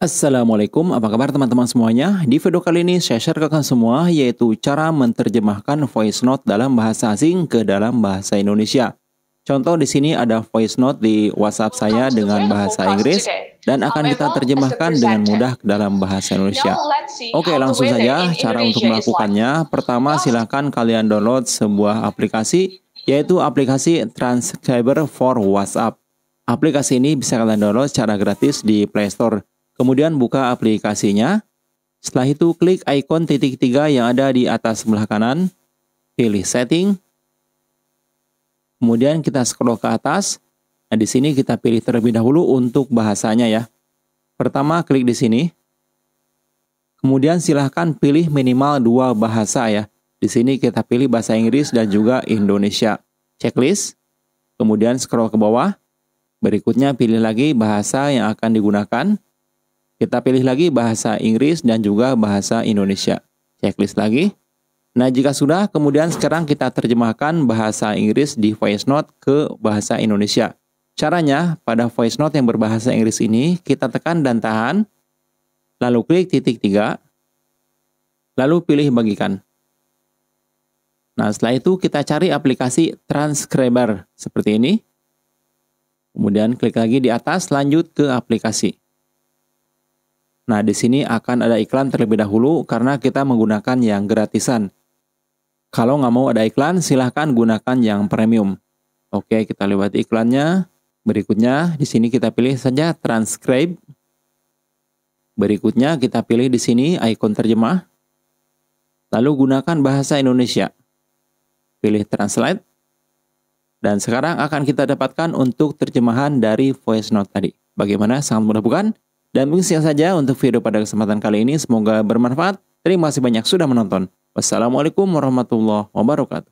Assalamualaikum, apa kabar teman-teman semuanya? Di video kali ini saya share ke kalian semua yaitu cara menterjemahkan voice note dalam bahasa asing ke dalam bahasa Indonesia. Contoh di sini ada voice note di WhatsApp saya dengan bahasa Inggris dan akan kita terjemahkan dengan mudah ke dalam bahasa Indonesia. Oke, langsung saja cara untuk melakukannya. Pertama, silahkan kalian download sebuah aplikasi yaitu aplikasi Transcriber for WhatsApp. Aplikasi ini bisa kalian download secara gratis di Play Store. Kemudian buka aplikasinya. Setelah itu klik ikon titik tiga yang ada di atas sebelah kanan. Pilih setting. Kemudian kita scroll ke atas. Nah, di sini kita pilih terlebih dahulu untuk bahasanya ya. Pertama, klik di sini. Kemudian silahkan pilih minimal dua bahasa ya. Di sini kita pilih bahasa Inggris dan juga Indonesia. Checklist. Kemudian scroll ke bawah. Berikutnya pilih lagi bahasa yang akan digunakan. Kita pilih lagi bahasa Inggris dan juga bahasa Indonesia. Checklist lagi. Nah, jika sudah, kemudian sekarang kita terjemahkan bahasa Inggris di voice note ke bahasa Indonesia. Caranya, pada voice note yang berbahasa Inggris ini, kita tekan dan tahan, lalu klik titik tiga, lalu pilih bagikan. Nah, setelah itu kita cari aplikasi transcriber seperti ini. Kemudian klik lagi di atas, lanjut ke aplikasi. Nah, di sini akan ada iklan terlebih dahulu karena kita menggunakan yang gratisan. Kalau nggak mau ada iklan, silahkan gunakan yang premium. Oke, kita lewati iklannya. Berikutnya, di sini kita pilih saja transcribe. Berikutnya, kita pilih di sini ikon terjemah. Lalu gunakan bahasa Indonesia. Pilih translate. Dan sekarang akan kita dapatkan untuk terjemahan dari voice note tadi. Bagaimana? Sangat mudah bukan? Dan mungkin sekian saja untuk video pada kesempatan kali ini. Semoga bermanfaat. Terima kasih banyak sudah menonton. Wassalamualaikum warahmatullahi wabarakatuh.